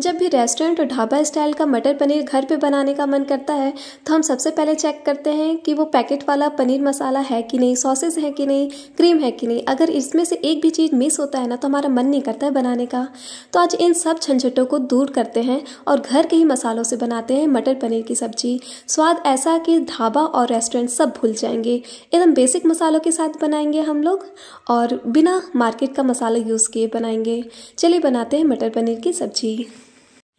जब भी रेस्टोरेंट और ढाबा स्टाइल का मटर पनीर घर पे बनाने का मन करता है तो हम सबसे पहले चेक करते हैं कि वो पैकेट वाला पनीर मसाला है कि नहीं सॉसेस है कि नहीं क्रीम है कि नहीं अगर इसमें से एक भी चीज़ मिस होता है ना तो हमारा मन नहीं करता है बनाने का तो आज इन सब झंझटों को दूर करते हैं और घर के ही मसालों से बनाते हैं मटर पनीर की सब्जी स्वाद ऐसा कि ढाबा और रेस्टोरेंट सब भूल जाएंगे एकदम बेसिक मसालों के साथ बनाएंगे हम लोग और बिना मार्केट का मसाला यूज़ किए बनाएंगे चलिए बनाते हैं मटर पनीर की सब्जी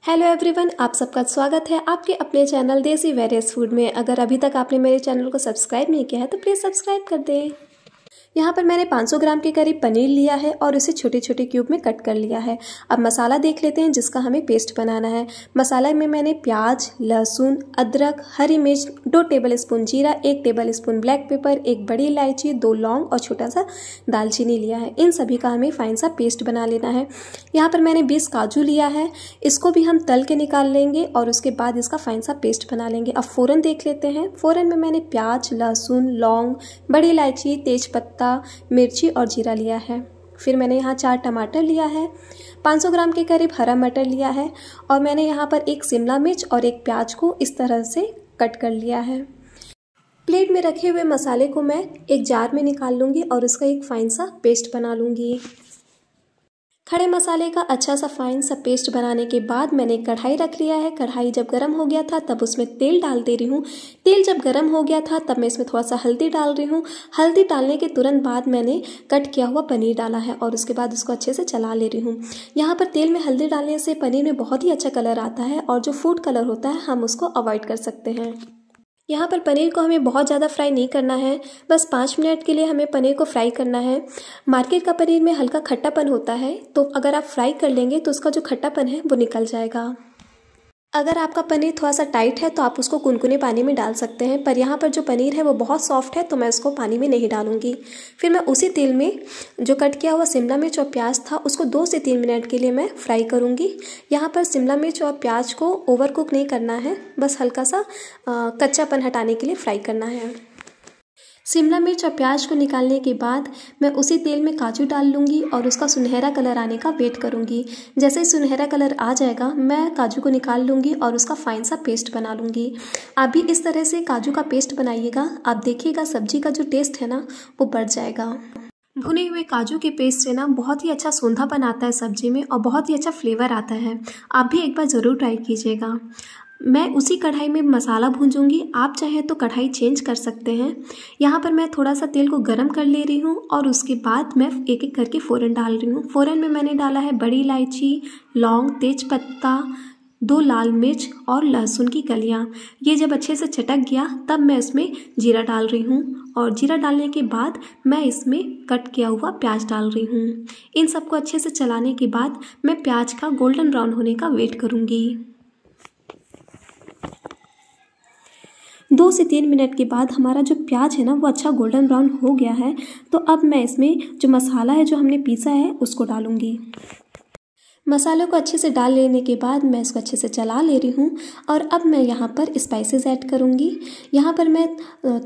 हेलो एवरीवन आप सबका स्वागत है आपके अपने चैनल देसी वेरियस फूड में अगर अभी तक आपने मेरे चैनल को सब्सक्राइब नहीं किया है तो प्लीज़ सब्सक्राइब कर दें यहाँ पर मैंने 500 ग्राम के करीब पनीर लिया है और उसे छोटे छोटे क्यूब में कट कर लिया है अब मसाला देख लेते हैं जिसका हमें पेस्ट बनाना है मसाला में मैंने प्याज लहसुन अदरक हरी मिर्च दो टेबल स्पून जीरा एक टेबल स्पून ब्लैक पेपर एक बड़ी इलायची दो लौंग और छोटा सा दालचीनी लिया है इन सभी का हमें फाइन सा पेस्ट बना लेना है यहाँ पर मैंने बीस काजू लिया है इसको भी हम तल के निकाल लेंगे और उसके बाद इसका फाइन सा पेस्ट बना लेंगे अब फ़ौरन देख लेते हैं फ़ौरन में मैंने प्याज लहसुन लौंग बड़ी इलायची तेज पत्ता मिर्ची और जीरा लिया है फिर मैंने यहाँ चार टमाटर लिया है 500 ग्राम के करीब हरा मटर लिया है और मैंने यहाँ पर एक शिमला मिर्च और एक प्याज को इस तरह से कट कर लिया है प्लेट में रखे हुए मसाले को मैं एक जार में निकाल लूँगी और उसका एक फाइन सा पेस्ट बना लूँगी खड़े मसाले का अच्छा सा फाइन सा पेस्ट बनाने के बाद मैंने कढ़ाई रख लिया है कढ़ाई जब गर्म हो गया था तब उसमें तेल डाल दे रही हूँ तेल जब गर्म हो गया था तब मैं इसमें थोड़ा सा हल्दी डाल रही हूँ हल्दी डालने के तुरंत बाद मैंने कट किया हुआ पनीर डाला है और उसके बाद उसको अच्छे से चला ले रही हूँ यहाँ पर तेल में हल्दी डालने से पनीर में बहुत ही अच्छा कलर आता है और जो फूड कलर होता है हम उसको अवॉइड कर सकते हैं यहाँ पर पनीर को हमें बहुत ज़्यादा फ्राई नहीं करना है बस पाँच मिनट के लिए हमें पनीर को फ्राई करना है मार्केट का पनीर में हल्का खट्टापन होता है तो अगर आप फ्राई कर लेंगे तो उसका जो खट्टापन है वो निकल जाएगा अगर आपका पनीर थोड़ा सा टाइट है तो आप उसको कुनकुने पानी में डाल सकते हैं पर यहाँ पर जो पनीर है वो बहुत सॉफ्ट है तो मैं उसको पानी में नहीं डालूंगी फिर मैं उसी तेल में जो कट किया हुआ शिमला मिर्च और प्याज था उसको दो से तीन मिनट के लिए मैं फ्राई करूँगी यहाँ पर शिमला मिर्च और प्याज को ओवर कुक नहीं करना है बस हल्का सा कच्चापन हटाने के लिए फ्राई करना है शिमला मिर्च और प्याज को निकालने के बाद मैं उसी तेल में काजू डाल लूँगी और उसका सुनहरा कलर आने का वेट करूँगी जैसे ही सुनहरा कलर आ जाएगा मैं काजू को निकाल लूँगी और उसका फाइन सा पेस्ट बना लूँगी आप भी इस तरह से काजू का पेस्ट बनाइएगा आप देखिएगा सब्जी का जो टेस्ट है ना वो बढ़ जाएगा भुने हुए काजू के पेस्ट से ना बहुत ही अच्छा सौंधा बनाता है सब्जी में और बहुत ही अच्छा फ्लेवर आता है आप भी एक बार ज़रूर ट्राई कीजिएगा मैं उसी कढ़ाई में मसाला भूंजूंगी आप चाहें तो कढ़ाई चेंज कर सकते हैं यहाँ पर मैं थोड़ा सा तेल को गर्म कर ले रही हूँ और उसके बाद मैं एक एक करके फ़ौरन डाल रही हूँ फ़ौरन में मैंने डाला है बड़ी इलायची लौंग तेज पत्ता दो लाल मिर्च और लहसुन की कलियाँ ये जब अच्छे से चटक गया तब मैं इसमें जीरा डाल रही हूँ और जीरा डालने के बाद मैं इसमें कट किया हुआ प्याज डाल रही हूँ इन सबको अच्छे से चलाने के बाद मैं प्याज का गोल्डन ब्राउन होने का वेट करूँगी दो से तीन मिनट के बाद हमारा जो प्याज है ना वो अच्छा गोल्डन ब्राउन हो गया है तो अब मैं इसमें जो मसाला है जो हमने पीसा है उसको डालूँगी मसालों को अच्छे से डाल लेने के बाद मैं इसको अच्छे से चला ले रही हूँ और अब मैं यहाँ पर स्पाइसेस ऐड करूँगी यहाँ पर मैं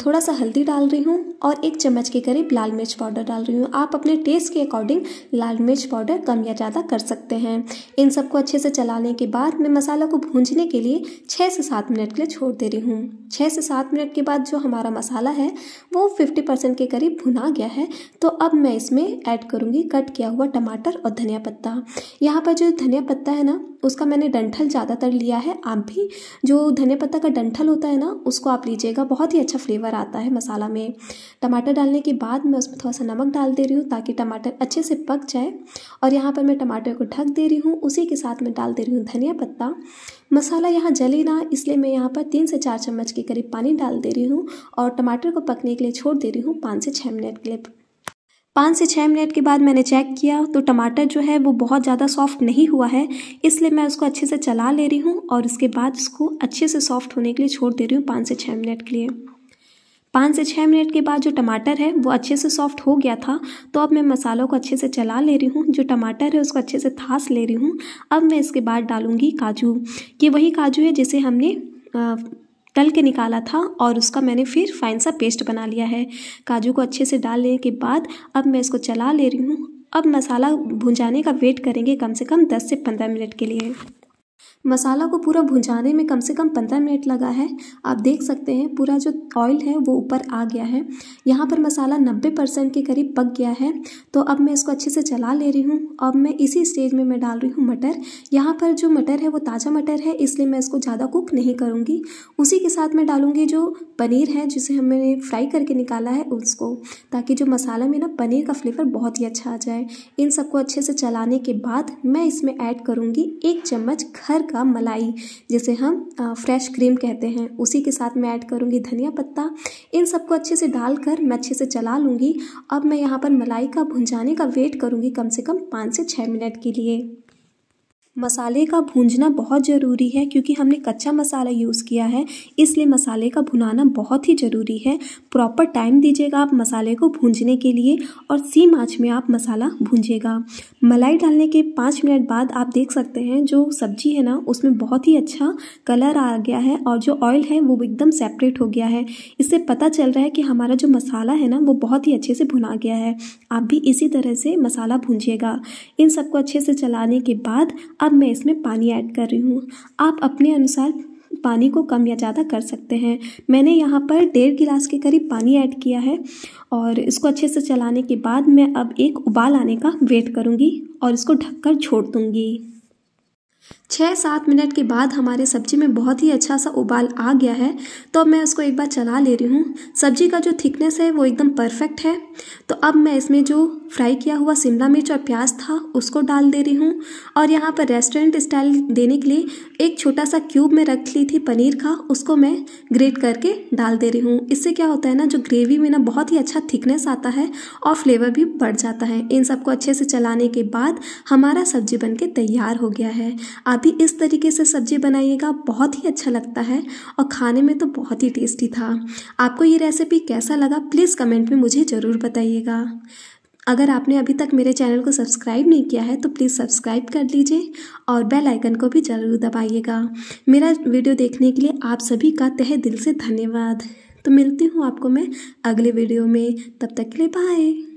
थोड़ा सा हल्दी डाल रही हूँ और एक चम्मच के करीब लाल मिर्च पाउडर डाल रही हूँ आप अपने टेस्ट के अकॉर्डिंग लाल मिर्च पाउडर कम या ज़्यादा कर सकते हैं इन सबको अच्छे से चलाने के बाद मैं मसाला को भूंजने के लिए छः से सात मिनट के लिए छोड़ दे रही हूँ छः से सात मिनट के बाद जो हमारा मसाला है वो फिफ्टी परसेंट के करीब भुना गया है तो अब मैं इसमें ऐड करूँगी कट किया हुआ टमाटर और धनिया पत्ता यहाँ पर का जो धनिया पत्ता है ना उसका मैंने डंठल ज़्यादातर लिया है आप भी जो धनिया पत्ता का डंठल होता है ना उसको आप लीजिएगा बहुत ही अच्छा फ्लेवर आता है मसाला में टमाटर डालने के बाद मैं उसमें थोड़ा सा नमक डाल दे रही हूँ ताकि टमाटर अच्छे से पक जाए और यहाँ पर मैं टमाटर को ढक दे रही हूँ उसी के साथ मैं डाल दे रही हूँ धनिया पत्ता मसाला यहाँ जले ना इसलिए मैं यहाँ पर तीन से चार चम्मच के करीब पानी डाल दे रही हूँ और टमाटर को पकने के लिए छोड़ दे रही हूँ पाँच से छः मिनट के लिए पाँच से छः मिनट के बाद मैंने चेक किया तो टमाटर जो है वो बहुत ज़्यादा सॉफ्ट नहीं हुआ है इसलिए मैं उसको अच्छे से चला ले रही हूँ और उसके बाद उसको अच्छे से सॉफ्ट होने के लिए छोड़ दे रही हूँ पाँच से छः मिनट के लिए पाँच से छः मिनट के बाद जो टमाटर है वो अच्छे से सॉफ्ट हो गया था तो अब मैं मसालों को अच्छे से चला ले रही हूँ जो टमाटर है उसको अच्छे से थास ले रही हूँ अब मैं इसके बाद डालूँगी काजू ये वही काजू है जिसे हमने तल के निकाला था और उसका मैंने फिर फाइन सा पेस्ट बना लिया है काजू को अच्छे से डालने के बाद अब मैं इसको चला ले रही हूँ अब मसाला भुंजाने का वेट करेंगे कम से कम 10 से 15 मिनट के लिए मसाला को पूरा भुंजाने में कम से कम पंद्रह मिनट लगा है आप देख सकते हैं पूरा जो ऑयल है वो ऊपर आ गया है यहाँ पर मसाला नब्बे परसेंट के करीब पक गया है तो अब मैं इसको अच्छे से चला ले रही हूँ अब मैं इसी स्टेज में मैं डाल रही हूँ मटर यहाँ पर जो मटर है वो ताज़ा मटर है इसलिए मैं इसको ज़्यादा कुक नहीं करूँगी उसी के साथ मैं डालूँगी जो पनीर है जिसे हमने फ्राई करके निकाला है उसको ताकि जो मसाला में ना पनीर का फ्लेवर बहुत ही अच्छा आ जाए इन सबको अच्छे से चलाने के बाद मैं इसमें ऐड करूँगी एक चम्मच घर का मलाई जिसे हम फ्रेश क्रीम कहते हैं उसी के साथ मैं ऐड करूँगी धनिया पत्ता इन सबको अच्छे से डालकर मैं अच्छे से चला लूँगी अब मैं यहाँ पर मलाई का भुंजाने का वेट करूँगी कम से कम पाँच से छः मिनट के लिए मसाले का भूंजना बहुत ज़रूरी है क्योंकि हमने कच्चा मसाला यूज़ किया है इसलिए मसाले का भुनाना बहुत ही ज़रूरी है प्रॉपर टाइम दीजिएगा आप मसाले को भूंजने के लिए और सीम आँच में आप मसाला भूंजिएगा मलाई डालने के पाँच मिनट बाद आप देख सकते हैं जो सब्जी है ना उसमें बहुत ही अच्छा कलर आ गया है और जो ऑयल है वो एकदम सेपरेट हो गया है इससे पता चल रहा है कि हमारा जो मसाला है ना वो बहुत ही अच्छे से भुना गया है आप भी इसी तरह से मसाला भूंजिएगा इन सबको अच्छे से चलाने के बाद अब मैं इसमें पानी ऐड कर रही हूँ आप अपने अनुसार पानी को कम या ज़्यादा कर सकते हैं मैंने यहाँ पर डेढ़ गिलास के करीब पानी ऐड किया है और इसको अच्छे से चलाने के बाद मैं अब एक उबाल आने का वेट करूँगी और इसको ढककर छोड़ दूँगी छः सात मिनट के बाद हमारे सब्जी में बहुत ही अच्छा सा उबाल आ गया है तो अब मैं उसको एक बार चला ले रही हूँ सब्जी का जो थिकनेस है वो एकदम परफेक्ट है तो अब मैं इसमें जो फ्राई किया हुआ शिमला मिर्च और प्याज था उसको डाल दे रही हूँ और यहाँ पर रेस्टोरेंट स्टाइल देने के लिए एक छोटा सा क्यूब में रख ली थी पनीर का उसको मैं ग्रेट करके डाल दे रही हूँ इससे क्या होता है ना जो ग्रेवी में ना बहुत ही अच्छा थिकनेस आता है और फ्लेवर भी बढ़ जाता है इन सबको अच्छे से चलाने के बाद हमारा सब्जी बन तैयार हो गया है आप आप भी इस तरीके से सब्जी बनाइएगा बहुत ही अच्छा लगता है और खाने में तो बहुत ही टेस्टी था आपको ये रेसिपी कैसा लगा प्लीज़ कमेंट में मुझे ज़रूर बताइएगा अगर आपने अभी तक मेरे चैनल को सब्सक्राइब नहीं किया है तो प्लीज़ सब्सक्राइब कर लीजिए और बेल आइकन को भी ज़रूर दबाइएगा मेरा वीडियो देखने के लिए आप सभी का तहे दिल से धन्यवाद तो मिलती हूँ आपको मैं अगले वीडियो में तब तक के लिए बाय